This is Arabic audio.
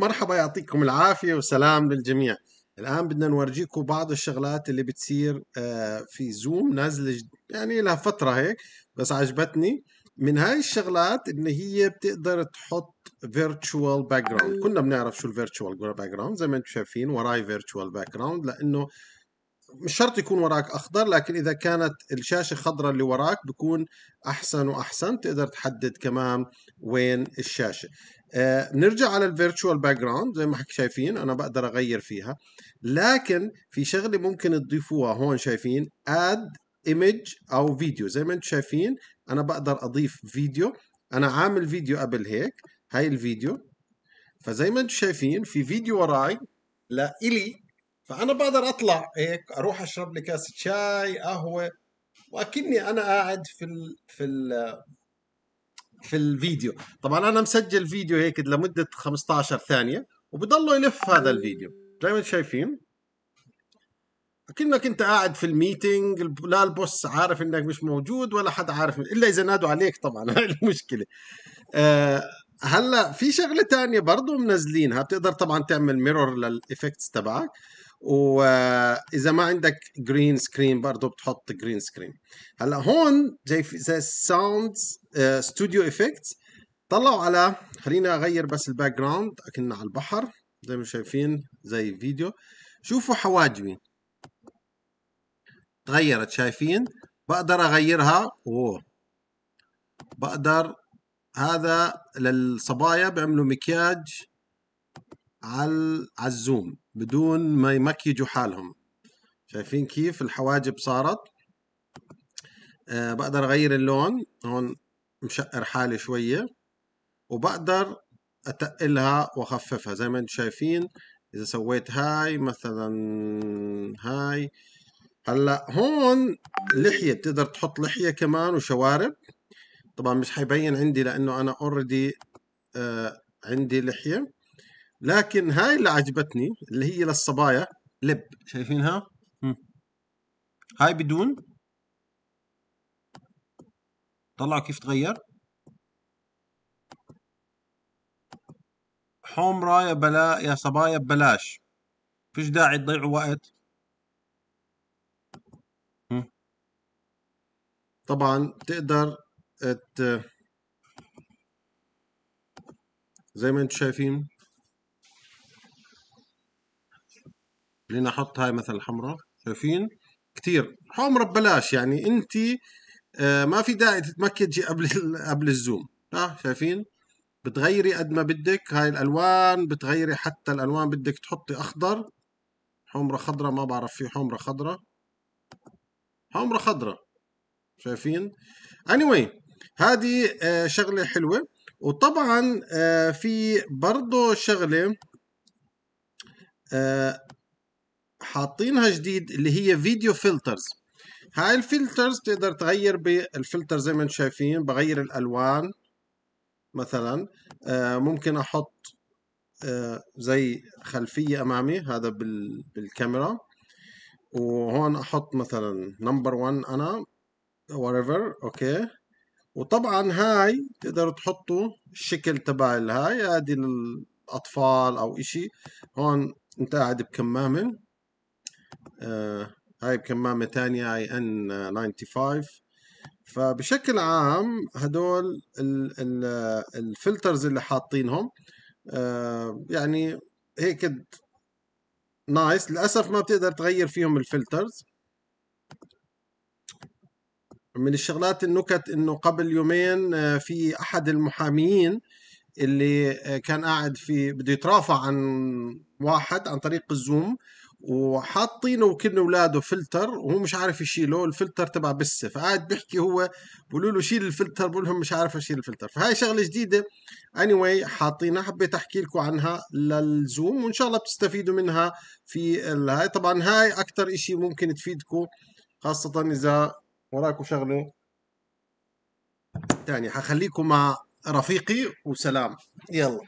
مرحبا يعطيكم العافية وسلام للجميع الآن بدنا نورجيكم بعض الشغلات اللي بتصير آه، في زوم نازلة يعني لها فترة هيك بس عجبتني من هاي الشغلات ان هي بتقدر تحط فيرتشوال باك جراوند كنا بنعرف شو الفيرتشوال باك جراوند زي ما انتم شايفين وراي فيرتشوال باك جراوند لانه مش شرط يكون وراك اخضر لكن اذا كانت الشاشه خضراء اللي وراك بكون احسن واحسن تقدر تحدد كمان وين الشاشه بنرجع آه، نرجع على الفيرتشوال باك جراوند زي ما حكي شايفين انا بقدر اغير فيها لكن في شغله ممكن تضيفوها هون شايفين اد ايمج او فيديو زي ما انتم شايفين انا بقدر اضيف فيديو انا عامل فيديو قبل هيك هاي الفيديو فزي ما انتم شايفين في فيديو وراي لإلي فانا بقدر اطلع هيك اروح اشرب لي كاسه شاي قهوه واكني انا قاعد في ال في ال في الفيديو طبعا انا مسجل فيديو هيك لمده 15 ثانيه وبضله يلف هذا الفيديو زي ما انتم شايفين كأنك انت قاعد في الميتنج لا البوس عارف انك مش موجود ولا حد عارف الا اذا نادوا عليك طبعا هاي المشكله آه هلا في شغله تانية برضه منزلينها بتقدر طبعا تعمل ميرور للايفكتس تبعك واذا ما عندك جرين سكرين برضه بتحط جرين سكرين هلا هون زي زي ساوند ستوديو افكتس طلعوا على خلينا اغير بس الباك جراوند كنا على البحر زي ما شايفين زي فيديو شوفوا حواجبي تغيرت شايفين بقدر اغيرها اوه بقدر هذا للصبايا بيعملوا مكياج على الزوم بدون ما يمكيجوا حالهم شايفين كيف الحواجب صارت أه بقدر اغير اللون هون مشقر حالي شوية وبقدر اتقلها واخففها زي ما انتم شايفين اذا سويت هاي مثلا هاي هلا هون لحية بتقدر تحط لحية كمان وشوارب طبعا مش حيبين عندي لانه انا اوريدي آه عندي لحية لكن هاي اللي عجبتني اللي هي للصبايا لب شايفينها هاي بدون طلعوا كيف تغير حمرة يا بلا يا صبايا ببلاش فيش داعي تضيعوا وقت طبعا تقدر ات زي ما انتم شايفين خلينا احط هاي مثلا الحمراء شايفين كثير حمراء ببلاش يعني انت آه، ما في داعي تتمكجي قبل قبل الزوم اه شايفين بتغيري قد ما بدك هاي الالوان بتغيري حتى الالوان بدك تحطي اخضر حمرة خضرة ما بعرف في حمرة خضرة حمرة خضرة شايفين anyway هذه آه، شغلة حلوة وطبعا آه، في برضه شغلة حاطينها جديد اللي هي فيديو فلترز هاي الفلترز تقدر تغير بالفلتر زي ما انتم شايفين بغير الالوان مثلا آه ممكن احط آه زي خلفيه امامي هذا بالكاميرا وهون احط مثلا نمبر 1 انا whatever اوكي وطبعا هاي تقدروا تحطوا الشكل تبع الهاي هذه للاطفال او اشي هون انت قاعد بكمامه آه، هاي بكمامة ثانية اي ان 95 فبشكل عام هدول الفلترز اللي حاطينهم آه، يعني هيك نايس للأسف ما بتقدر تغير فيهم الفلترز من الشغلات النكت انه قبل يومين آه، في احد المحامين اللي كان قاعد في بده يترافع عن واحد عن طريق الزوم وحاطينه وكنا ولاده فلتر وهو مش عارف يشيله الفلتر تبع بسه فقاعد بيحكي هو بقولوا له شيل الفلتر بقول لهم مش عارف اشيل الفلتر فهاي شغله جديده اني anyway حاطينها حبيت احكي لكم عنها للزوم وان شاء الله بتستفيدوا منها في هاي طبعا هاي اكثر شيء ممكن تفيدكم خاصه اذا وراكم شغله ثاني حخليكم مع رفيقي وسلام يلا